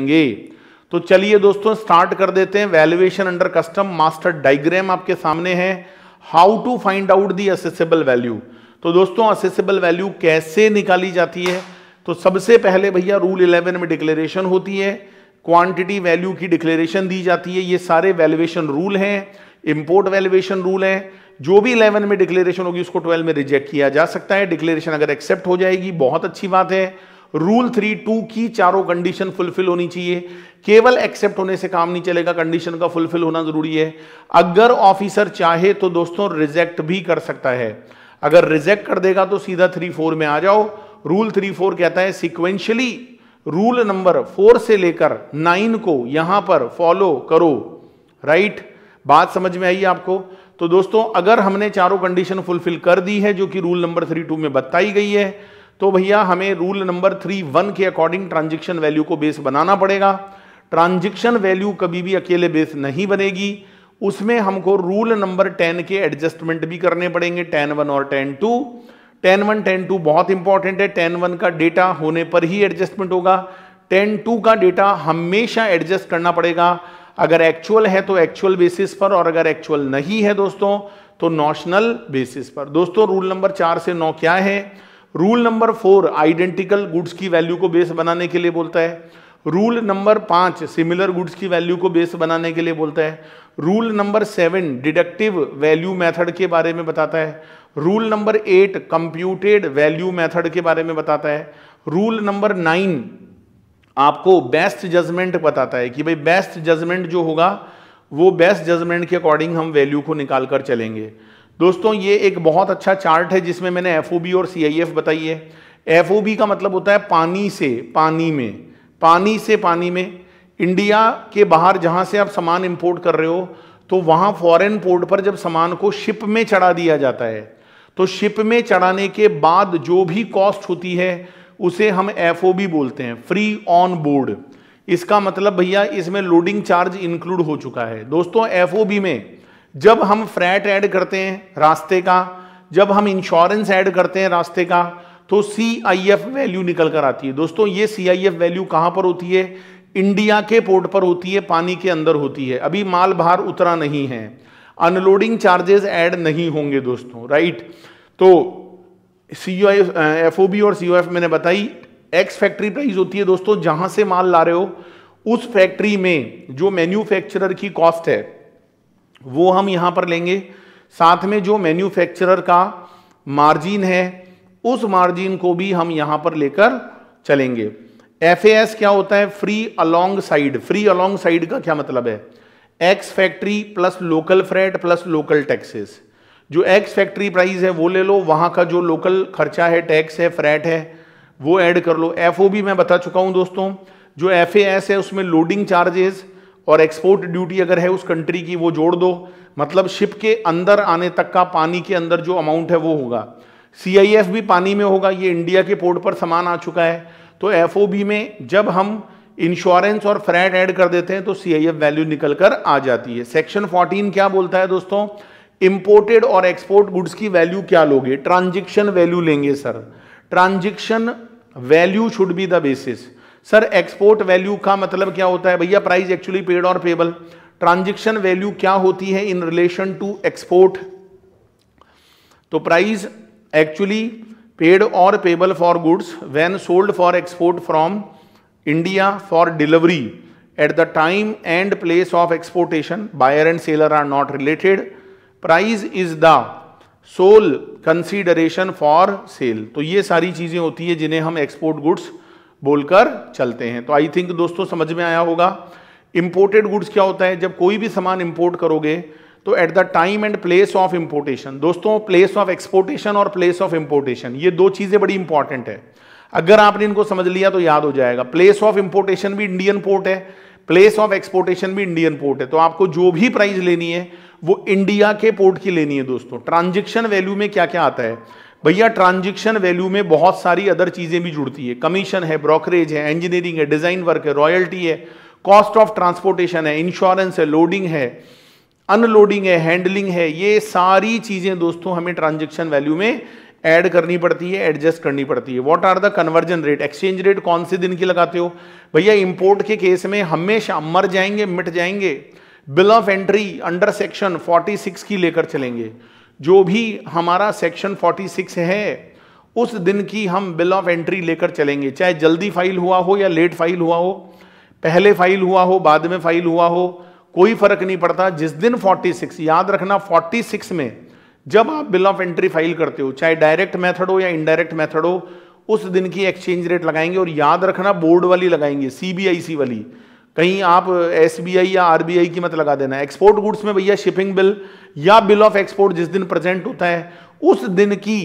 करेंगे तो चलिए दोस्तों स्टार्ट कर देते हैं valuation under custom master diagram आपके सामने है how to find out the assessable value तो दोस्तों असेसेबल वैल्यू कैसे निकाली जाती है तो सबसे पहले भैया रूल 11 में डिक्लेरेशन होती है क्वांटिटी वैल्यू की डिक्लेरेशन दी जाती है ये सारे वैल्यूएशन रूल हैं इंपोर्ट वैल्यूएशन रूल हैं जो भी 11 में डिक्लेरेशन होगी उसको 12 में रिजेक्ट किया जा सकता है डिक्लेरेशन अगर एक्सेप्ट हो जाएगी बहुत अच्छी बात है रूल थ्री टू की चारों कंडीशन फुलफिल होनी चाहिए केवल एक्सेप्ट होने से काम नहीं चलेगा कंडीशन का फुलफिल होना जरूरी है अगर ऑफिसर चाहे तो दोस्तों रिजेक्ट भी कर सकता है अगर रिजेक्ट कर देगा तो सीधा थ्री फोर में आ जाओ रूल थ्री फोर कहता है सिक्वेंशली रूल नंबर फोर से लेकर नाइन को यहां पर फॉलो करो राइट बात समझ में आई आपको तो दोस्तों अगर हमने चारों कंडीशन फुलफिल कर दी है जो कि रूल नंबर थ्री टू में बताई गई है तो भैया हमें रूल नंबर थ्री वन के अकॉर्डिंग ट्रांजेक्शन वैल्यू को बेस बनाना पड़ेगा ट्रांजेक्शन वैल्यू कभी भी अकेले बेस नहीं बनेगी उसमें हमको रूल नंबर टेन के एडजस्टमेंट भी करने पड़ेंगे टेन वन और ten two ten one ten two बहुत इंपॉर्टेंट है टेन वन का डेटा होने पर ही एडजस्टमेंट होगा टेन टू का डेटा हमेशा एडजस्ट करना पड़ेगा अगर एक्चुअल है तो एक्चुअल बेसिस पर और अगर एक्चुअल नहीं है दोस्तों तो नॉशनल बेसिस पर दोस्तों रूल नंबर चार से नौ क्या है rule number four identical goods की वैल्यू को बेस बनाने के लिए बोलता है रूल नंबर पाँच सिमिलर गुड्स की वैल्यू को बेस बनाने के लिए बोलता है rule number seven deductive value method के बारे में बताता है rule number eight computed value method के बारे में बताता है रूल नंबर नाइन आपको बेस्ट जजमेंट बताता है कि भाई बेस्ट जजमेंट जो होगा वो बेस्ट जजमेंट के अकॉर्डिंग हम वैल्यू को निकाल कर चलेंगे दोस्तों ये एक बहुत अच्छा चार्ट है जिसमें मैंने एफ और सी बताई है एफ का मतलब होता है पानी से पानी में पानी से पानी में इंडिया के बाहर जहाँ से आप सामान इंपोर्ट कर रहे हो तो वहाँ फॉरेन पोर्ट पर जब सामान को शिप में चढ़ा दिया जाता है तो शिप में चढ़ाने के बाद जो भी कॉस्ट होती है उसे हम एफ बोलते हैं फ्री ऑन बोर्ड इसका मतलब भैया इसमें लोडिंग चार्ज इंक्लूड हो चुका है दोस्तों एफ में जब हम फ्रैट ऐड करते हैं रास्ते का जब हम इंश्योरेंस ऐड करते हैं रास्ते का तो सी आई एफ वैल्यू निकल कर आती है दोस्तों ये सी आई एफ वैल्यू कहाँ पर होती है इंडिया के पोर्ट पर होती है पानी के अंदर होती है अभी माल बाहर उतरा नहीं है अनलोडिंग चार्जेस ऐड नहीं होंगे दोस्तों राइट तो सी एफ ओ बी और सी ओ एफ मैंने बताई एक्स फैक्ट्री प्राइस होती है दोस्तों जहां से माल ला रहे हो उस फैक्ट्री में जो मैन्युफैक्चरर की कॉस्ट है वो हम यहां पर लेंगे साथ में जो मैन्युफैक्चरर का मार्जिन है उस मार्जिन को भी हम यहां पर लेकर चलेंगे एफ क्या होता है free alongside free alongside का क्या मतलब है ex factory plus local freight plus local taxes जो एक्स फैक्ट्री प्राइस है वो ले लो वहां का जो लोकल खर्चा है टैक्स है फ्रैट है वो ऐड कर लो एफ भी मैं बता चुका हूं दोस्तों जो एफ है उसमें लोडिंग चार्जेस और एक्सपोर्ट ड्यूटी अगर है उस कंट्री की वो जोड़ दो मतलब शिप के अंदर आने तक का पानी के अंदर जो अमाउंट है वो होगा सी भी पानी में होगा ये इंडिया के पोर्ट पर सामान आ चुका है तो एफ में जब हम इंश्योरेंस और फ्रैट ऐड कर देते हैं तो एफ वैल्यू निकल कर आ जाती है सेक्शन 14 क्या बोलता है दोस्तों इंपोर्टेड और एक्सपोर्ट गुड्स की वैल्यू क्या लोगे ट्रांजेक्शन वैल्यू लेंगे sir transaction value should be the basis sir export value का मतलब क्या होता है भैया प्राइस एक्चुअली पेड और पेबल ट्रांजेक्शन वैल्यू क्या होती है इन रिलेशन टू एक्सपोर्ट तो प्राइस एक्चुअली पेड और payable for goods when sold for export from India for delivery at the time and place of exportation buyer and seller are not related price is the soul consideration for sale तो ये सारी चीज़ें होती है जिन्हें हम export goods बोलकर चलते हैं तो आई थिंक दोस्तों समझ में आया होगा इंपोर्टेड गुड्स क्या होता है जब कोई भी सामान इंपोर्ट करोगे तो at the time and place of importation दोस्तों प्लेस ऑफ एक्सपोर्टेशन और प्लेस ऑफ इंपोर्टेशन ये दो चीज़ें बड़ी इंपॉर्टेंट है अगर आपने इनको समझ लिया तो याद हो जाएगा प्लेस ऑफ इंपोर्टेशन भी इंडियन पोर्ट है प्लेस ऑफ एक्सपोर्टेशन भी इंडियन पोर्ट है तो आपको जो भी प्राइस लेनी है वो इंडिया के पोर्ट की लेनी है दोस्तों ट्रांजेक्शन वैल्यू में क्या क्या आता है भैया ट्रांजेक्शन वैल्यू में बहुत सारी अदर चीज़ें भी जुड़ती है कमीशन है ब्रोकरेज है इंजीनियरिंग है डिज़ाइन वर्क है रॉयल्टी है कॉस्ट ऑफ ट्रांसपोर्टेशन है इंश्योरेंस है लोडिंग है अनलोडिंग है हैंडलिंग है ये सारी चीज़ें दोस्तों हमें ट्रांजेक्शन वैल्यू में ऐड करनी पड़ती है एडजस्ट करनी पड़ती है what are the conversion rate exchange rate कौन से दिन की लगाते हो भैया इंपोर्ट के केस में हमेशा मर जाएंगे मिट जाएंगे bill of entry under section 46 की लेकर चलेंगे जो भी हमारा सेक्शन 46 है उस दिन की हम बिल ऑफ एंट्री लेकर चलेंगे चाहे जल्दी फाइल हुआ हो या लेट फाइल हुआ हो पहले फाइल हुआ हो बाद में फाइल हुआ हो कोई फर्क नहीं पड़ता जिस दिन 46 याद रखना 46 में जब आप बिल ऑफ एंट्री फाइल करते हो चाहे डायरेक्ट मेथड हो या इनडायरेक्ट मेथड हो उस दिन की एक्सचेंज रेट लगाएंगे और याद रखना बोर्ड वाली लगाएंगे सीबीआईसी वाली कहीं आप एस या आर की मत लगा देना एक्सपोर्ट गुड्स में भैया शिपिंग बिल या बिल ऑफ एक्सपोर्ट जिस दिन प्रेजेंट होता है उस दिन की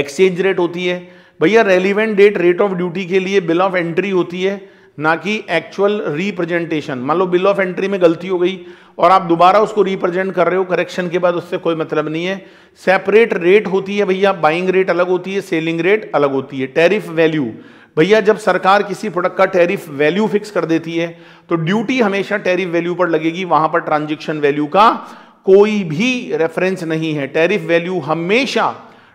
एक्सचेंज रेट होती है भैया relevant date rate of duty के लिए बिल ऑफ एंट्री होती है ना कि एक्चुअल रिप्रेजेंटेशन मान लो बिल ऑफ एंट्री में गलती हो गई और आप दोबारा उसको रिप्रेजेंट कर रहे हो करेक्शन के बाद उससे कोई मतलब नहीं है सेपरेट रेट होती है भैया बाइंग रेट अलग होती है सेलिंग रेट अलग होती है टैरिफ वैल्यू भैया जब सरकार किसी प्रोडक्ट का टैरिफ वैल्यू फिक्स कर देती है तो ड्यूटी हमेशा टैरिफ वैल्यू पर लगेगी वहां पर ट्रांजेक्शन वैल्यू का कोई भी रेफरेंस नहीं है टैरिफ वैल्यू हमेशा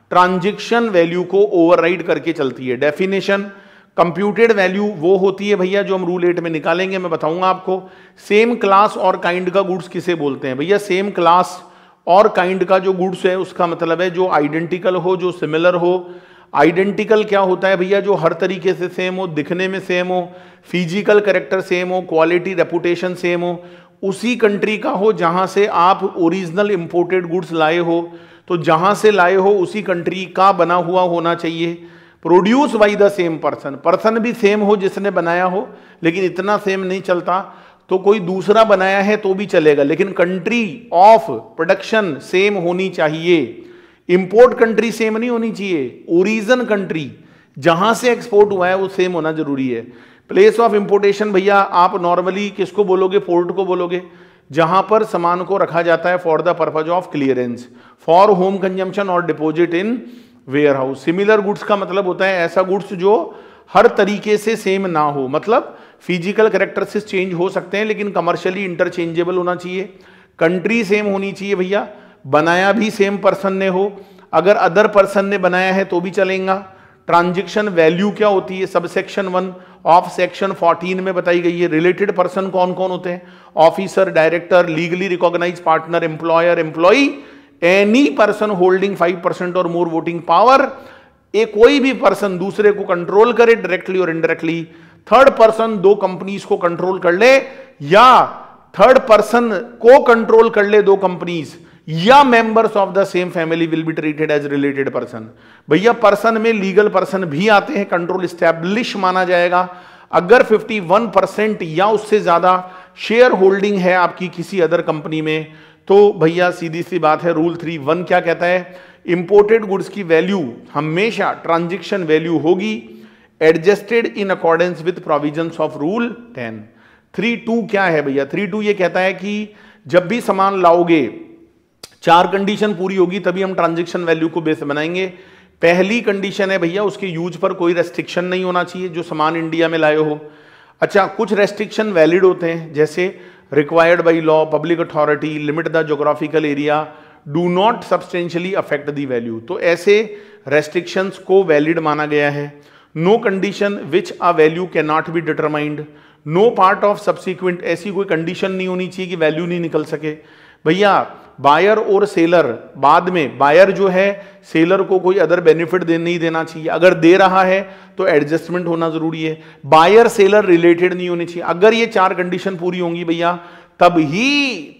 ट्रांजेक्शन वैल्यू को ओवरराइड करके चलती है डेफिनेशन कंप्यूटेड वैल्यू वो होती है भैया जो हम रूल एट में निकालेंगे मैं बताऊंगा आपको सेम क्लास और काइंड का गुड्स किसे बोलते हैं भैया सेम क्लास और काइंड का जो गुड्स है उसका मतलब है जो आइडेंटिकल हो जो सिमिलर हो आइडेंटिकल क्या होता है भैया जो हर तरीके से सेम हो दिखने में सेम हो फिजिकल करेक्टर सेम हो क्वालिटी रेपुटेशन सेम हो उसी कंट्री का हो जहाँ से आप ओरिजिनल इम्पोर्टेड गुड्स लाए हो तो जहाँ से लाए हो उसी कंट्री का बना हुआ होना चाहिए produce by the same person person भी सेम हो जिसने बनाया हो लेकिन इतना सेम नहीं चलता तो कोई दूसरा बनाया है तो भी चलेगा लेकिन कंट्री ऑफ प्रोडक्शन सेम होनी चाहिए इंपोर्ट कंट्री सेम नहीं होनी चाहिए ओरिजन कंट्री जहां से एक्सपोर्ट हुआ है वो सेम होना जरूरी है प्लेस ऑफ इंपोर्टेशन भैया आप नॉर्मली किसको बोलोगे पोर्ट को बोलोगे जहां पर सामान को रखा जाता है for the purpose of clearance for home consumption और deposit in warehouse similar goods का मतलब होता है ऐसा गुड्स जो हर तरीके से सेम ना हो मतलब फिजिकल करेक्टरसिस चेंज हो सकते हैं लेकिन कमर्शियली इंटरचेंजेबल होना चाहिए कंट्री सेम होनी चाहिए भैया बनाया भी सेम पर्सन ने हो अगर अदर पर्सन ने बनाया है तो भी चलेगा ट्रांजेक्शन वैल्यू क्या होती है sub section one of section 14 में बताई गई है रिलेटेड पर्सन कौन कौन होते हैं officer director legally recognise partner employer employee any person holding five percent और मोर वोटिंग पावर ए कोई भी पर्सन दूसरे को कंट्रोल करे डायरेक्टली और इनडायरेक्टली थर्ड पर्सन दो कंपनीज को कंट्रोल कर ले या थर्ड पर्सन को कंट्रोल कर ले दो कंपनीज़ या members of the same family will be treated as related person भैया पर्सन में लीगल पर्सन भी आते हैं कंट्रोल स्टैब्लिश माना जाएगा अगर 51 परसेंट या उससे ज्यादा शेयर होल्डिंग है आपकी किसी अदर कंपनी में तो भैया सीधी सी बात है रूल थ्री वन क्या कहता है इंपोर्टेड गुड्स की वैल्यू हमेशा ट्रांजेक्शन वैल्यू होगी adjusted in accordance with provision of rule ten three two क्या है भैया थ्री टू ये कहता है कि जब भी सामान लाओगे चार कंडीशन पूरी होगी तभी हम ट्रांजेक्शन वैल्यू को बेस बनाएंगे पहली कंडीशन है भैया उसके यूज पर कोई रेस्ट्रिक्शन नहीं होना चाहिए जो सामान इंडिया में लाए हो अच्छा कुछ रेस्ट्रिक्शन वैलिड होते हैं जैसे required by law public authority limit the geographical area do not substantially affect the value तो ऐसे रेस्ट्रिक्शंस को वैलिड माना गया है no condition which a value can not be determined no part of subsequent ऐसी कोई कंडीशन नहीं होनी चाहिए कि वैल्यू नहीं निकल सके भैया बायर और सेलर बाद में बायर जो है सेलर को कोई अदर बेनिफिट दे नहीं देना चाहिए अगर दे रहा है तो एडजस्टमेंट होना जरूरी है बायर सेलर रिलेटेड नहीं होनी चाहिए अगर ये चार कंडीशन पूरी होंगी भैया तब ही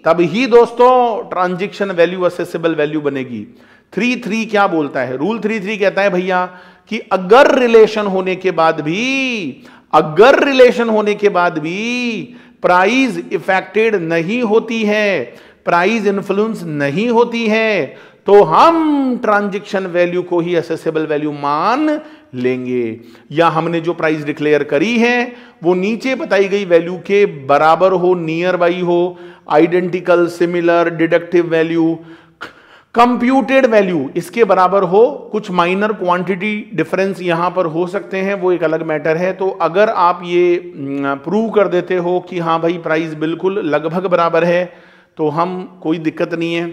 तब ही दोस्तों ट्रांजेक्शन वैल्यू असेसेबल वैल्यू बनेगी थ्री थ्री क्या बोलता है रूल थ्री थ्री कहता है भैया कि अगर रिलेशन होने के बाद भी अगर रिलेशन होने के बाद भी प्राइस इफेक्टेड नहीं होती है प्राइस इन्फ्लुएंस नहीं होती है तो हम ट्रांजेक्शन वैल्यू को ही असेसेबल वैल्यू मान लेंगे या हमने जो प्राइस डिक्लेयर करी है वो नीचे बताई गई वैल्यू के बराबर हो नियर बाई हो identical similar deductive value computed value इसके बराबर हो कुछ माइनर क्वांटिटी डिफरेंस यहां पर हो सकते हैं वो एक अलग मैटर है तो अगर आप ये प्रूव कर देते हो कि हाँ भाई प्राइस बिल्कुल लगभग बराबर है तो हम कोई दिक्कत नहीं है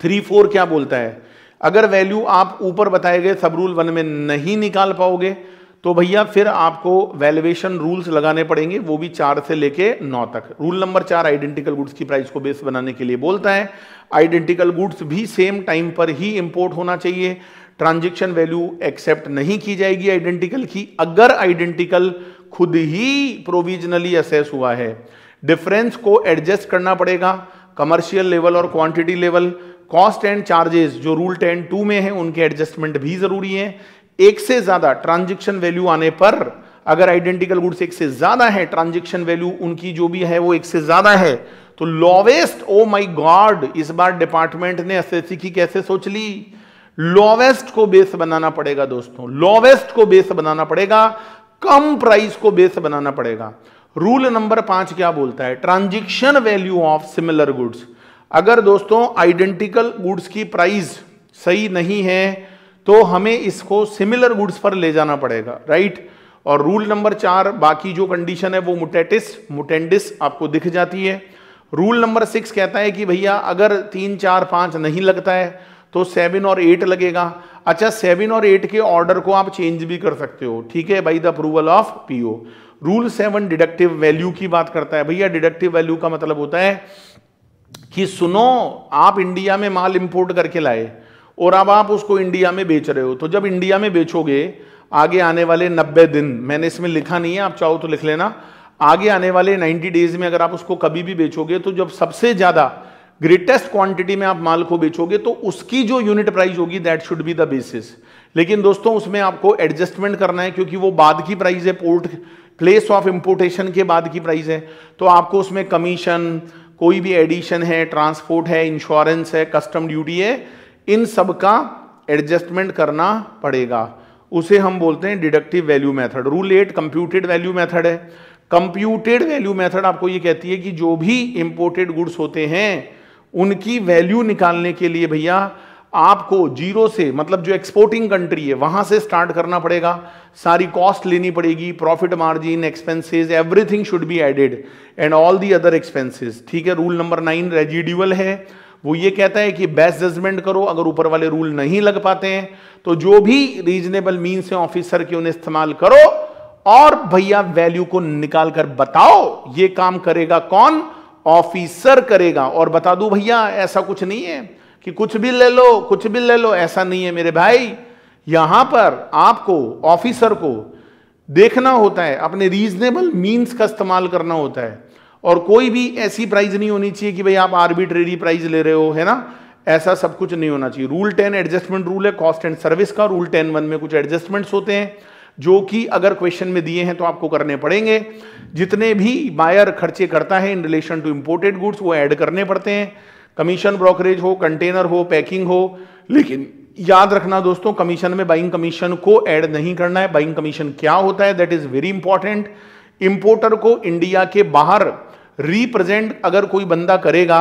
थ्री फोर क्या बोलता है अगर वैल्यू आप ऊपर बताए गए सब रूल वन में नहीं निकाल पाओगे तो भैया फिर आपको वैल्यूएशन रूल्स लगाने पड़ेंगे वो भी चार से लेके नौ तक रूल नंबर चार आइडेंटिकल गुड्स की प्राइस को बेस बनाने के लिए बोलता है आइडेंटिकल गुड्स भी सेम टाइम पर ही इंपोर्ट होना चाहिए ट्रांजेक्शन वैल्यू एक्सेप्ट नहीं की जाएगी आइडेंटिकल की अगर आइडेंटिकल खुद ही प्रोविजनली असेस हुआ है डिफरेंस को एडजस्ट करना पड़ेगा कमर्शियल लेवल और quantity level cost and charges जो रूल टेन टू में है उनके एडजस्टमेंट भी जरूरी है एक से ज्यादा ट्रांजेक्शन वैल्यू आने पर अगर आइडेंटिकल गुड्स एक से ज्यादा है ट्रांजेक्शन वैल्यू उनकी जो भी है वो एक से ज्यादा है तो लोवेस्ट ओ माई गॉड इस बार डिपार्टमेंट ने एस की कैसे सोच ली लोवेस्ट को बेस बनाना पड़ेगा दोस्तों लोवेस्ट को बेस बनाना पड़ेगा कम प्राइस को बेस बनाना पड़ेगा रूल नंबर पांच क्या बोलता है transaction value of similar goods अगर दोस्तों आइडेंटिकल गुड्स की प्राइस सही नहीं है तो हमें इसको सिमिलर गुड्स पर ले जाना पड़ेगा राइट और रूल नंबर चार बाकी जो कंडीशन है वो मुटेटिस मुटेंडिस आपको दिख जाती है रूल नंबर सिक्स कहता है कि भैया अगर तीन चार पाँच नहीं लगता है तो सेवन और एट लगेगा अच्छा सेवन और एट के ऑर्डर को आप चेंज भी कर सकते हो ठीक है by the approval of PO rule seven deductive value की बात करता है भैया डिडक्टिव वैल्यू का मतलब होता है कि सुनो आप इंडिया में माल इंपोर्ट करके लाए और अब आप उसको इंडिया में बेच रहे हो तो जब इंडिया में बेचोगे आगे आने वाले 90 दिन मैंने इसमें लिखा नहीं है आप चाहो तो लिख लेना आगे आने वाले 90 डेज में अगर आप उसको कभी भी बेचोगे तो जब सबसे ज़्यादा ग्रेटेस्ट क्वांटिटी में आप माल को बेचोगे तो उसकी जो यूनिट प्राइस होगी that should be the basis लेकिन दोस्तों उसमें आपको एडजस्टमेंट करना है क्योंकि वो बाद की प्राइस है पोर्ट प्लेस ऑफ इम्पोर्टेशन के बाद की प्राइस है तो आपको उसमें कमीशन कोई भी एडिशन है ट्रांसपोर्ट है इंश्योरेंस है कस्टम ड्यूटी है इन सब का एडजस्टमेंट करना पड़ेगा उसे हम बोलते हैं deductive value method rule eight computed value method है कंप्यूटेड वैल्यू मेथड आपको ये कहती है कि जो भी इंपोर्टेड गुड्स होते हैं उनकी वैल्यू निकालने के लिए भैया आपको जीरो से मतलब जो एक्सपोर्टिंग कंट्री है वहां से स्टार्ट करना पड़ेगा सारी कॉस्ट लेनी पड़ेगी profit margin expenses everything should be added and all the other expenses ठीक है रूल नंबर नाइन रेजिड्यूअल है वो ये कहता है कि बेस्ट जजमेंट करो अगर ऊपर वाले रूल नहीं लग पाते हैं तो जो भी रीजनेबल मीन है ऑफिसर के उन्हें इस्तेमाल करो और भैया वैल्यू को निकाल कर बताओ ये काम करेगा कौन ऑफिसर करेगा और बता दू भैया ऐसा कुछ नहीं है कि कुछ भी ले लो कुछ भी ले लो ऐसा नहीं है मेरे भाई यहां पर आपको ऑफिसर को देखना होता है अपने रीजनेबल मीन्स का इस्तेमाल करना होता है और कोई भी ऐसी प्राइस नहीं होनी चाहिए कि भाई आप आर्बिट्रेरी प्राइस ले रहे हो है ना ऐसा सब कुछ नहीं होना चाहिए रूल टेन एडजस्टमेंट रूल है कॉस्ट एंड सर्विस का रूल टेन वन में कुछ एडजस्टमेंट्स होते हैं जो कि अगर क्वेश्चन में दिए हैं तो आपको करने पड़ेंगे जितने भी बायर खर्चे करता है in relation to imported goods वो ऐड करने पड़ते हैं कमीशन ब्रोकरेज हो कंटेनर हो पैकिंग हो लेकिन याद रखना दोस्तों कमीशन में बाइंग कमीशन को ऐड नहीं करना है बाइंग कमीशन क्या होता है that is very important importer को इंडिया के बाहर रिप्रेजेंट अगर कोई बंदा करेगा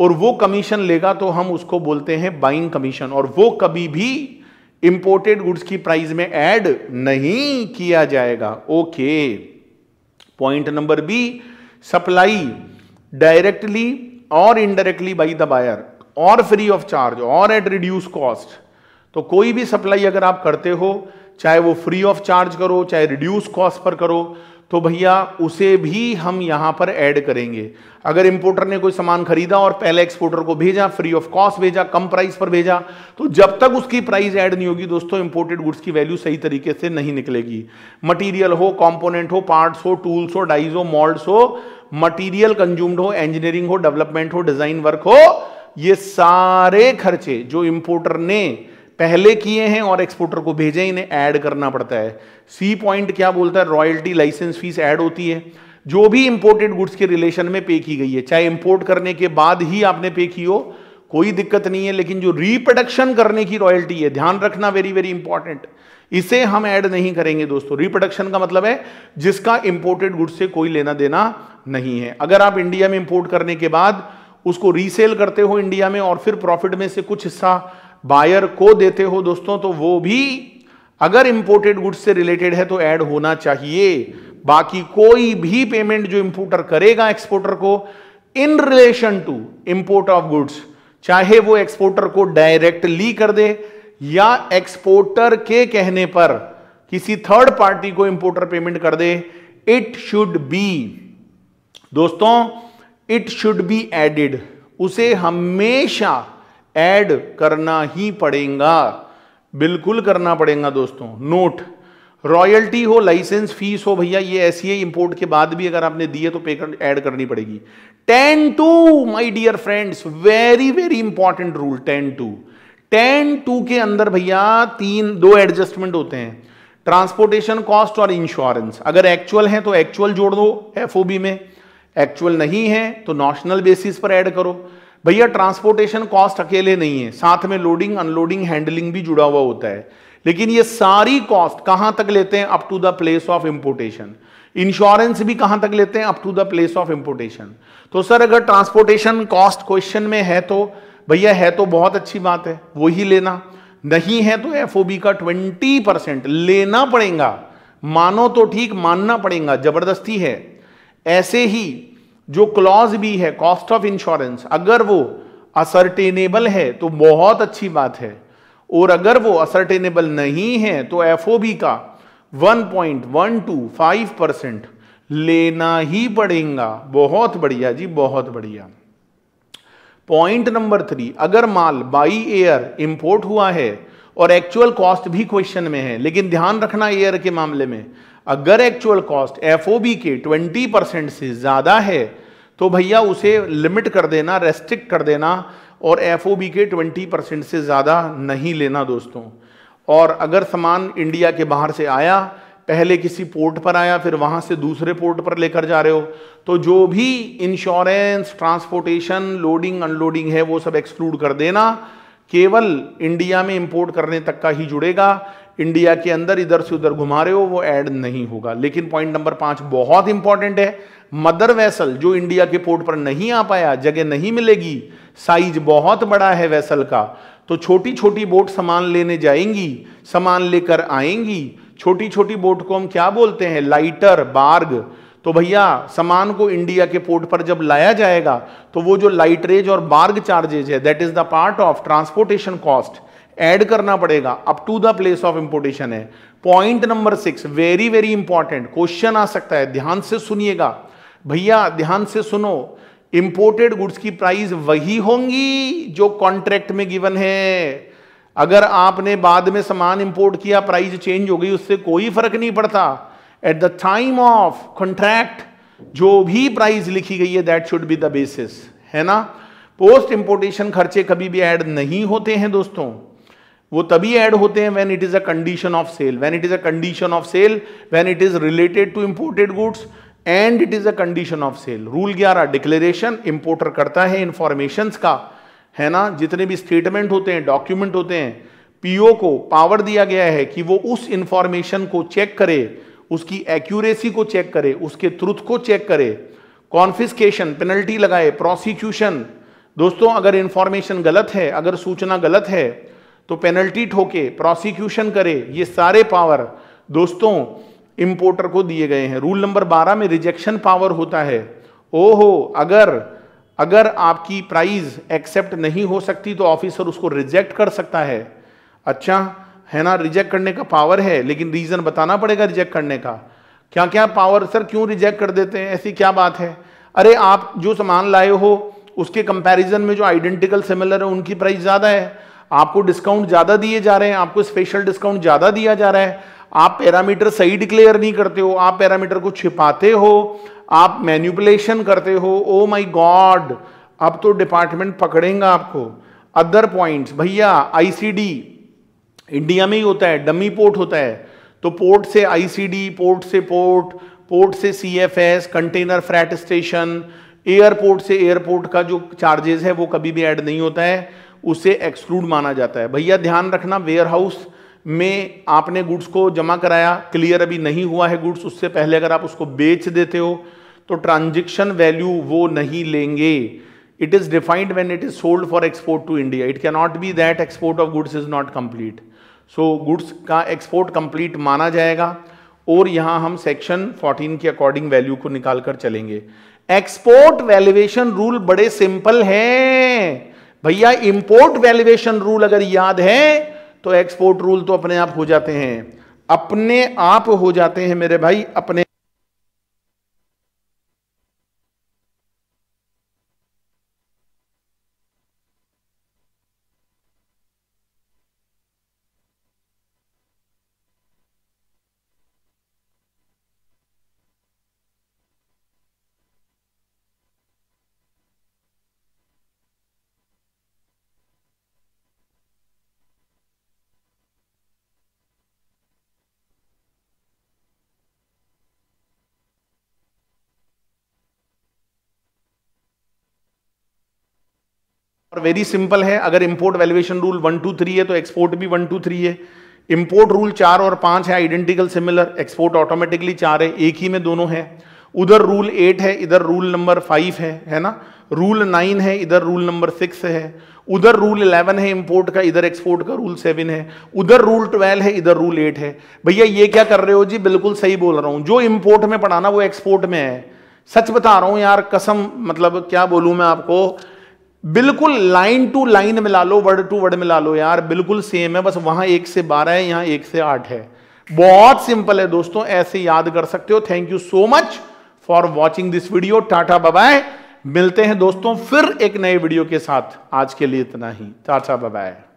और वो कमीशन लेगा तो हम उसको बोलते हैं बाइंग कमीशन और वो कभी भी इंपोर्टेड गुड्स की प्राइस में ऐड नहीं किया जाएगा okay point number B supply directly और इनडायरेक्टली बाई द बायर और फ्री ऑफ चार्ज और एट रिड्यूस कॉस्ट तो कोई भी सप्लाई अगर आप करते हो चाहे वो फ्री ऑफ चार्ज करो चाहे रिड्यूस कॉस्ट पर करो तो भैया उसे भी हम यहाँ पर ऐड करेंगे अगर इंपोर्टर ने कोई सामान खरीदा और पहले एक्सपोर्टर को भेजा फ्री ऑफ कॉस्ट भेजा कम प्राइस पर भेजा तो जब तक उसकी प्राइस ऐड नहीं होगी दोस्तों इंपोर्टेड गुड्स की वैल्यू सही तरीके से नहीं निकलेगी मटीरियल हो कॉम्पोनेंट हो पार्ट्स हो टूल्स हो डाइज हो मॉल्ड्स हो मटीरियल कंज्यूम्ड हो इंजीनियरिंग हो डेवलपमेंट हो डिजाइन वर्क हो ये सारे खर्चे जो इंपोर्टर ने पहले किए हैं और एक्सपोर्टर को भेजे इन्हें ऐड करना पड़ता है सी पॉइंट क्या बोलता है रॉयल्टी लाइसेंस फीस ऐड होती है जो भी इंपोर्टेड गुड्स के रिलेशन में पे की गई है चाहे इंपोर्ट करने के बाद ही आपने पे की हो कोई दिक्कत नहीं है लेकिन जो रिप्रोडक्शन करने की रॉयल्टी है ध्यान रखना वेरी वेरी इंपॉर्टेंट इसे हम ऐड नहीं करेंगे दोस्तों रिप्रोडक्शन का मतलब है जिसका इंपोर्टेड गुड्स से कोई लेना देना नहीं है अगर आप इंडिया में इंपोर्ट करने के बाद उसको रीसेल करते हो इंडिया में और फिर प्रॉफिट में से कुछ हिस्सा बायर को देते हो दोस्तों तो वो भी अगर इंपोर्टेड गुड्स से रिलेटेड है तो ऐड होना चाहिए बाकी कोई भी पेमेंट जो इंपोर्टर करेगा एक्सपोर्टर को in relation to import of goods चाहे वो एक्सपोर्टर को डायरेक्टली कर दे या एक्सपोर्टर के कहने पर किसी थर्ड पार्टी को इंपोर्टर पेमेंट कर दे इट शुड बी दोस्तों इट शुड बी एडेड उसे हमेशा ऐड करना ही पड़ेगा बिल्कुल करना पड़ेगा दोस्तों नोट रॉयल्टी हो लाइसेंस फीस हो भैया ये ऐसी है इंपोर्ट के बाद भी अगर आपने दी है तो पे कर ऐड करनी पड़ेगी ten two my dear friends very very important rule ten two ten two के अंदर भैया तीन दो एडजस्टमेंट होते हैं ट्रांसपोर्टेशन कॉस्ट और इंश्योरेंस अगर एक्चुअल है तो एक्चुअल जोड़ दो एफ में एक्चुअल नहीं है तो नॉशनल बेसिस पर एड करो भैया ट्रांसपोर्टेशन कॉस्ट अकेले नहीं है साथ में लोडिंग अनलोडिंग हैंडलिंग भी जुड़ा हुआ होता है लेकिन ये सारी कॉस्ट कहां तक लेते हैं up to the place of importation insurance भी कहां तक लेते हैं up to the place of importation तो सर अगर ट्रांसपोर्टेशन कॉस्ट क्वेश्चन में है तो भैया है तो बहुत अच्छी बात है वही लेना नहीं है तो एफ का ट्वेंटी परसेंट लेना पड़ेगा मानो तो ठीक मानना पड़ेगा जबरदस्ती है ऐसे ही जो क्लॉज भी है कॉस्ट ऑफ इंश्योरेंस अगर वो असर्टेनेबल है तो बहुत अच्छी बात है और अगर वो असर्टेनेबल नहीं है तो एफ का 1.125 परसेंट लेना ही पड़ेगा बहुत बढ़िया जी बहुत बढ़िया पॉइंट नंबर थ्री अगर माल बाई एयर इंपोर्ट हुआ है और एक्चुअल कॉस्ट भी क्वेश्चन में है लेकिन ध्यान रखना एयर के मामले में अगर एक्चुअल कॉस्ट एफ के 20 परसेंट से ज़्यादा है तो भैया उसे लिमिट कर देना रेस्ट्रिक्ट कर देना और एफ के 20 परसेंट से ज़्यादा नहीं लेना दोस्तों और अगर सामान इंडिया के बाहर से आया पहले किसी पोर्ट पर आया फिर वहाँ से दूसरे पोर्ट पर लेकर जा रहे हो तो जो भी इंश्योरेंस ट्रांसपोर्टेशन लोडिंग अनलोडिंग है वो सब एक्सक्लूड कर देना केवल इंडिया में इंपोर्ट करने तक का ही जुड़ेगा इंडिया के अंदर इधर से उधर घुमा रहे हो वो ऐड नहीं होगा लेकिन पॉइंट नंबर पांच बहुत इंपॉर्टेंट है मदर वेसल जो इंडिया के पोर्ट पर नहीं आ पाया जगह नहीं मिलेगी साइज बहुत बड़ा है वेसल का तो छोटी छोटी बोट सामान लेने जाएंगी सामान लेकर आएंगी छोटी छोटी बोट को हम क्या बोलते हैं लाइटर बार्ग तो भैया सामान को इंडिया के पोर्ट पर जब लाया जाएगा तो वो जो लाइटरेज और बार्ग चार्जेज है that is the part of transportation cost add करना पड़ेगा up to the place of importation है point number six very very important question आ सकता है ध्यान से सुनिएगा भैया ध्यान से सुनो इंपोर्टेड गुड्स की प्राइस वही होंगी जो कॉन्ट्रैक्ट में गिवन है अगर आपने बाद में सामान इंपोर्ट किया प्राइस चेंज हो गई उससे कोई फर्क नहीं पड़ता at the time of contract जो भी प्राइस लिखी गई है that should be the basis है ना पोस्ट इंपोर्टेशन खर्चे कभी भी ऐड नहीं होते हैं दोस्तों वो तभी ऐड होते हैं when it is a condition of sale when it is a condition of sale when it is related to imported goods and it is a condition of sale rule ग्यारह declaration importer करता है information का है ना जितने भी statement होते हैं डॉक्यूमेंट होते हैं पीओ को पावर दिया गया है कि वो उस इंफॉर्मेशन को चेक करे उसकी एक्यूरेसी को चेक करे उसके ट्रुथ को चेक करे कॉन्फिस्केशन पेनल्टी लगाए प्रोसिक्यूशन दोस्तों अगर इंफॉर्मेशन गलत है अगर सूचना गलत है तो पेनल्टी ठोके प्रोसिक्यूशन करे ये सारे पावर दोस्तों इम्पोर्टर को दिए गए हैं रूल नंबर 12 में रिजेक्शन पावर होता है ओहो अगर अगर आपकी प्राइस एक्सेप्ट नहीं हो सकती तो ऑफिसर उसको रिजेक्ट कर सकता है अच्छा है ना रिजेक्ट करने का पावर है लेकिन रीज़न बताना पड़ेगा रिजेक्ट करने का क्या क्या पावर सर क्यों रिजेक्ट कर देते हैं ऐसी क्या बात है अरे आप जो सामान लाए हो उसके कंपैरिजन में जो आइडेंटिकल सिमिलर है उनकी प्राइस ज़्यादा है आपको डिस्काउंट ज़्यादा दिए जा रहे हैं आपको स्पेशल डिस्काउंट ज़्यादा दिया जा रहा है आप पैरामीटर सही डिक्लेयर नहीं करते हो आप पैरामीटर को छिपाते हो आप मैन्यूपुलेशन करते हो ओ माय गॉड अब तो डिपार्टमेंट पकड़ेगा आपको अदर पॉइंट्स भैया आईसीडी इंडिया में ही होता है डमी पोर्ट होता है तो पोर्ट से आईसीडी पोर्ट से पोर्ट पोर्ट से CFS container freight station airport से एयरपोर्ट का जो चार्जेस है वो कभी भी ऐड नहीं होता है उसे एक्सक्लूड माना जाता है भैया ध्यान रखना वेयर हाउस में आपने गुड्स को जमा कराया क्लियर अभी नहीं हुआ है गुड्स उससे पहले अगर आप उसको बेच देते हो तो ट्रांजेक्शन वैल्यू वो नहीं लेंगे it is defined when it is sold for export to India it can not be that export of goods is not complete so goods का एक्सपोर्ट कंप्लीट माना जाएगा और यहाँ हम सेक्शन 14 के अकॉर्डिंग वैल्यू को निकाल कर चलेंगे एक्सपोर्ट वैल्यूएशन रूल बड़े सिंपल हैं भैया इंपोर्ट वैल्यूएशन रूल अगर याद है तो एक्सपोर्ट रूल तो अपने आप हो जाते हैं अपने आप हो जाते हैं मेरे भाई अपने वेरी सिंपल है अगर import valuation rule one two three है तो एक्सपोर्ट भी वन टू थ्री है इंपोर्ट रूल चार और पांच है आइडेंटिकल सिमिलर एक्सपोर्ट ऑटोमेटिकली चार है एक ही में दोनों है उधर रूल एट है इधर रूल नंबर फाइव है है ना रूल नाइन है इधर रूल नंबर सिक्स है उधर रूल इलेवन है इंपोर्ट का इधर एक्सपोर्ट का रूल सेवन है उधर रूल ट्वेल्व है इधर रूल एट है भैया ये क्या कर रहे हो जी बिल्कुल सही बोल रहा हूं जो इंपोर्ट में पढ़ाना वो एक्सपोर्ट में है सच बता रहा हूं यार कसम मतलब क्या बोलूँ मैं आपको बिल्कुल लाइन टू लाइन मिला लो वर्ड टू वर्ड मिला लो यार बिल्कुल सेम है बस वहां एक से बारह है यहां एक से आठ है बहुत सिंपल है दोस्तों ऐसे याद कर सकते हो thank you so much for watching this video tata bye मिलते हैं दोस्तों फिर एक नए वीडियो के साथ आज के लिए इतना ही टाटा बबाए